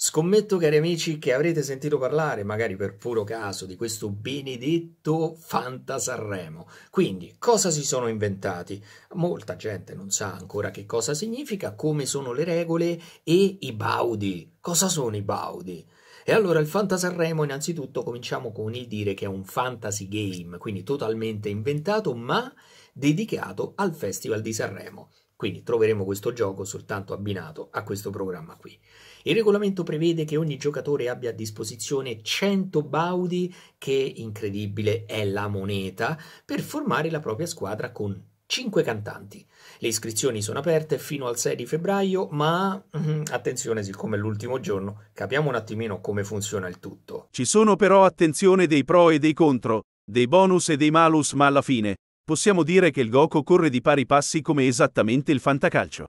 Scommetto, cari amici, che avrete sentito parlare, magari per puro caso, di questo benedetto Fanta Sanremo. Quindi, cosa si sono inventati? Molta gente non sa ancora che cosa significa, come sono le regole e i baudi. Cosa sono i baudi? E allora il Fanta Sanremo, innanzitutto cominciamo con il dire che è un fantasy game, quindi totalmente inventato, ma dedicato al Festival di Sanremo. Quindi troveremo questo gioco soltanto abbinato a questo programma qui. Il regolamento prevede che ogni giocatore abbia a disposizione 100 baudi, che incredibile è la moneta, per formare la propria squadra con 5 cantanti. Le iscrizioni sono aperte fino al 6 di febbraio, ma mm, attenzione, siccome è l'ultimo giorno, capiamo un attimino come funziona il tutto. Ci sono però attenzione dei pro e dei contro, dei bonus e dei malus, ma alla fine possiamo dire che il Goku corre di pari passi come esattamente il fantacalcio.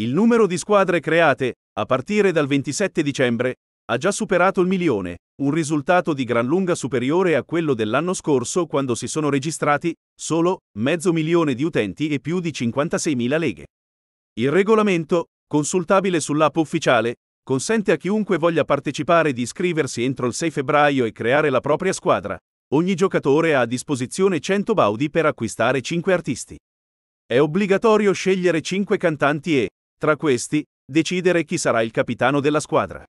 Il numero di squadre create, a partire dal 27 dicembre, ha già superato il milione, un risultato di gran lunga superiore a quello dell'anno scorso quando si sono registrati solo mezzo milione di utenti e più di 56.000 leghe. Il regolamento, consultabile sull'app ufficiale, consente a chiunque voglia partecipare di iscriversi entro il 6 febbraio e creare la propria squadra, Ogni giocatore ha a disposizione 100 baudi per acquistare 5 artisti. È obbligatorio scegliere 5 cantanti e, tra questi, decidere chi sarà il capitano della squadra.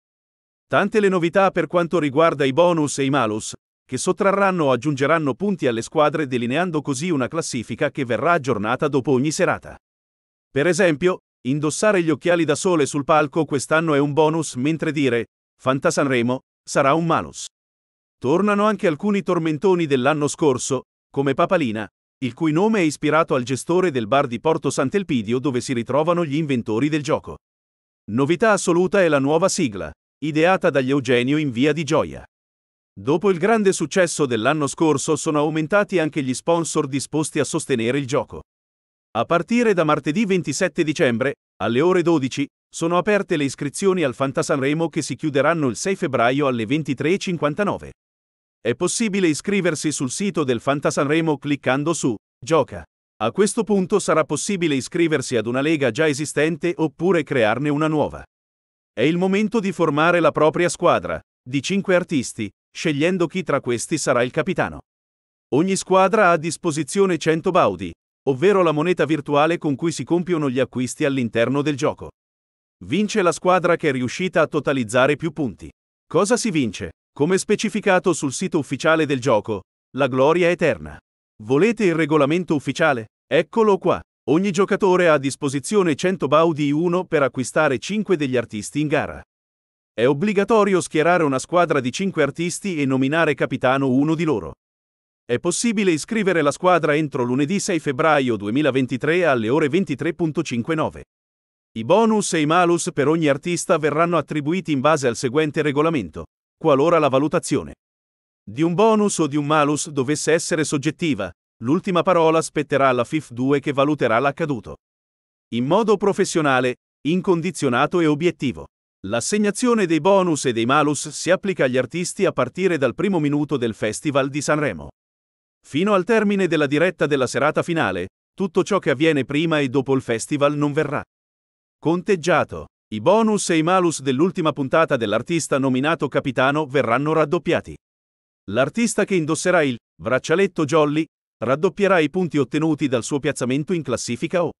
Tante le novità per quanto riguarda i bonus e i malus, che sottrarranno o aggiungeranno punti alle squadre delineando così una classifica che verrà aggiornata dopo ogni serata. Per esempio, indossare gli occhiali da sole sul palco quest'anno è un bonus mentre dire Fanta Sanremo sarà un malus. Tornano anche alcuni tormentoni dell'anno scorso, come Papalina, il cui nome è ispirato al gestore del bar di Porto Sant'Elpidio dove si ritrovano gli inventori del gioco. Novità assoluta è la nuova sigla, ideata dagli Eugenio in via di gioia. Dopo il grande successo dell'anno scorso sono aumentati anche gli sponsor disposti a sostenere il gioco. A partire da martedì 27 dicembre, alle ore 12, sono aperte le iscrizioni al Fantasanremo che si chiuderanno il 6 febbraio alle 23.59. È possibile iscriversi sul sito del Fantasanremo cliccando su Gioca. A questo punto sarà possibile iscriversi ad una lega già esistente oppure crearne una nuova. È il momento di formare la propria squadra, di 5 artisti, scegliendo chi tra questi sarà il capitano. Ogni squadra ha a disposizione 100 baudi, ovvero la moneta virtuale con cui si compiono gli acquisti all'interno del gioco. Vince la squadra che è riuscita a totalizzare più punti. Cosa si vince? Come specificato sul sito ufficiale del gioco, la gloria è eterna. Volete il regolamento ufficiale? Eccolo qua. Ogni giocatore ha a disposizione 100 baudi 1 per acquistare 5 degli artisti in gara. È obbligatorio schierare una squadra di 5 artisti e nominare capitano uno di loro. È possibile iscrivere la squadra entro lunedì 6 febbraio 2023 alle ore 23.59. I bonus e i malus per ogni artista verranno attribuiti in base al seguente regolamento qualora la valutazione di un bonus o di un malus dovesse essere soggettiva, l'ultima parola spetterà alla FIF2 che valuterà l'accaduto. In modo professionale, incondizionato e obiettivo. L'assegnazione dei bonus e dei malus si applica agli artisti a partire dal primo minuto del Festival di Sanremo. Fino al termine della diretta della serata finale, tutto ciò che avviene prima e dopo il festival non verrà conteggiato. I bonus e i malus dell'ultima puntata dell'artista nominato capitano verranno raddoppiati. L'artista che indosserà il braccialetto Jolly raddoppierà i punti ottenuti dal suo piazzamento in classifica o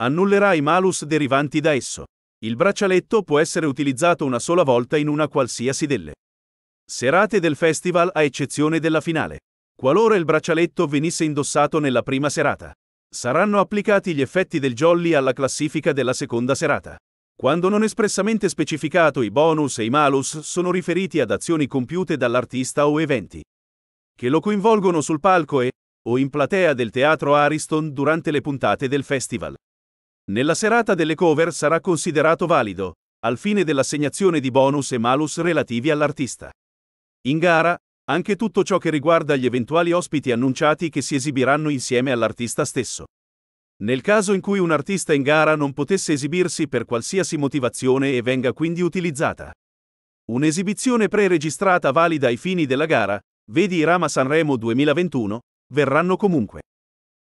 annullerà i malus derivanti da esso. Il braccialetto può essere utilizzato una sola volta in una qualsiasi delle serate del festival a eccezione della finale. Qualora il braccialetto venisse indossato nella prima serata, saranno applicati gli effetti del Jolly alla classifica della seconda serata. Quando non espressamente specificato, i bonus e i malus sono riferiti ad azioni compiute dall'artista o eventi che lo coinvolgono sul palco e o in platea del teatro Ariston durante le puntate del festival. Nella serata delle cover sarà considerato valido, al fine dell'assegnazione di bonus e malus relativi all'artista. In gara, anche tutto ciò che riguarda gli eventuali ospiti annunciati che si esibiranno insieme all'artista stesso. Nel caso in cui un artista in gara non potesse esibirsi per qualsiasi motivazione e venga quindi utilizzata. Un'esibizione pre-registrata valida ai fini della gara, vedi Rama Sanremo 2021, verranno comunque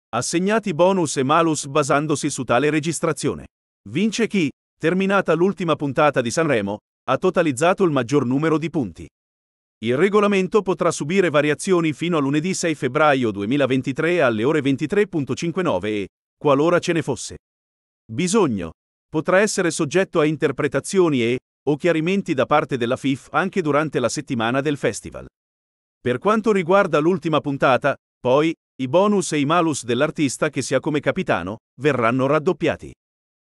assegnati bonus e malus basandosi su tale registrazione. Vince chi, terminata l'ultima puntata di Sanremo, ha totalizzato il maggior numero di punti. Il regolamento potrà subire variazioni fino a lunedì 6 febbraio 2023 alle ore 23.59 e, qualora ce ne fosse. Bisogno. Potrà essere soggetto a interpretazioni e, o chiarimenti da parte della FIF anche durante la settimana del festival. Per quanto riguarda l'ultima puntata, poi, i bonus e i malus dell'artista che sia come capitano verranno raddoppiati.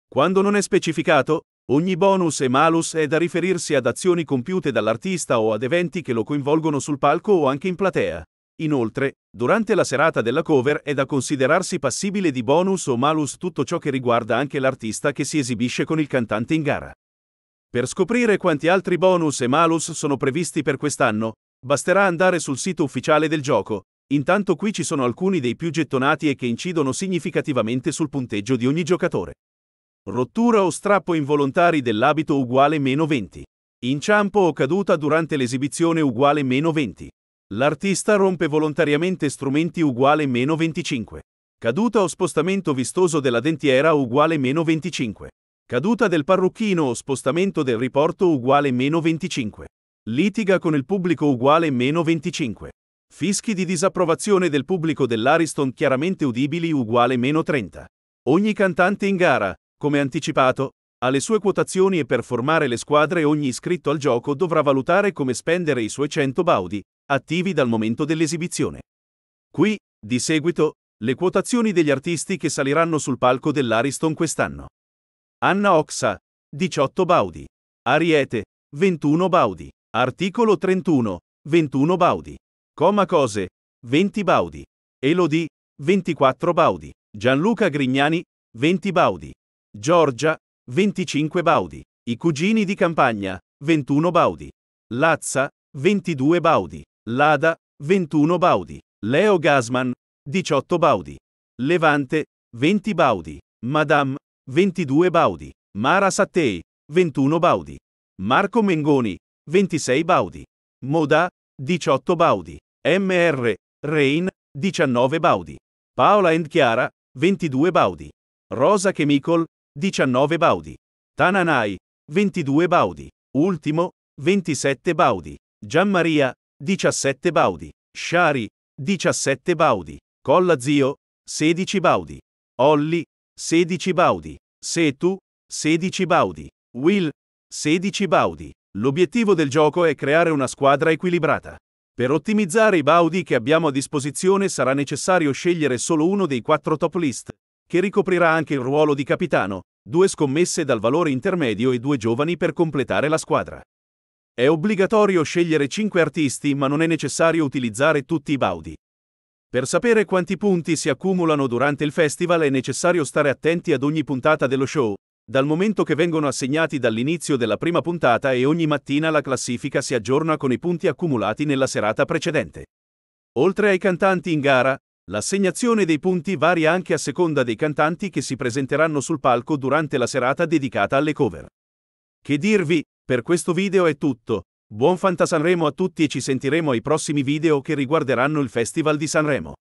Quando non è specificato, ogni bonus e malus è da riferirsi ad azioni compiute dall'artista o ad eventi che lo coinvolgono sul palco o anche in platea. Inoltre, durante la serata della cover è da considerarsi passibile di bonus o malus tutto ciò che riguarda anche l'artista che si esibisce con il cantante in gara. Per scoprire quanti altri bonus e malus sono previsti per quest'anno, basterà andare sul sito ufficiale del gioco. Intanto qui ci sono alcuni dei più gettonati e che incidono significativamente sul punteggio di ogni giocatore. Rottura o strappo involontari dell'abito uguale meno 20. Inciampo o caduta durante l'esibizione uguale meno 20. L'artista rompe volontariamente strumenti uguale meno 25. Caduta o spostamento vistoso della dentiera uguale meno 25. Caduta del parrucchino o spostamento del riporto uguale meno 25. Litiga con il pubblico uguale meno 25. Fischi di disapprovazione del pubblico dell'Ariston chiaramente udibili uguale meno 30. Ogni cantante in gara, come anticipato, ha le sue quotazioni e per formare le squadre ogni iscritto al gioco dovrà valutare come spendere i suoi 100 baudi, attivi dal momento dell'esibizione. Qui, di seguito, le quotazioni degli artisti che saliranno sul palco dell'Ariston quest'anno. Anna Oxa, 18 Baudi. Ariete, 21 Baudi. Articolo 31, 21 Baudi. Coma Cose, 20 Baudi. Elodie, 24 Baudi. Gianluca Grignani, 20 Baudi. Giorgia, 25 Baudi. I cugini di campagna, 21 Baudi. Lazza, 22 Baudi. Lada, 21 baudi. Leo Gasman, 18 baudi. Levante, 20 baudi. Madame, 22 baudi. Mara Sattei, 21 baudi. Marco Mengoni, 26 baudi. Moda, 18 baudi. MR, Rein, 19 baudi. Paola and Chiara, 22 baudi. Rosa Chemical, 19 baudi. Tananai, 22 baudi. Ultimo, 27 baudi. Gianmaria, 17 baudi. Shari, 17 baudi. Colla zio, 16 baudi. Olli, 16 baudi. Setu, 16 baudi. Will, 16 baudi. L'obiettivo del gioco è creare una squadra equilibrata. Per ottimizzare i baudi che abbiamo a disposizione sarà necessario scegliere solo uno dei quattro top list, che ricoprirà anche il ruolo di capitano, due scommesse dal valore intermedio e due giovani per completare la squadra. È obbligatorio scegliere 5 artisti ma non è necessario utilizzare tutti i baudi. Per sapere quanti punti si accumulano durante il festival è necessario stare attenti ad ogni puntata dello show, dal momento che vengono assegnati dall'inizio della prima puntata e ogni mattina la classifica si aggiorna con i punti accumulati nella serata precedente. Oltre ai cantanti in gara, l'assegnazione dei punti varia anche a seconda dei cantanti che si presenteranno sul palco durante la serata dedicata alle cover. Che dirvi, per questo video è tutto. Buon Fantasanremo a tutti e ci sentiremo ai prossimi video che riguarderanno il Festival di Sanremo.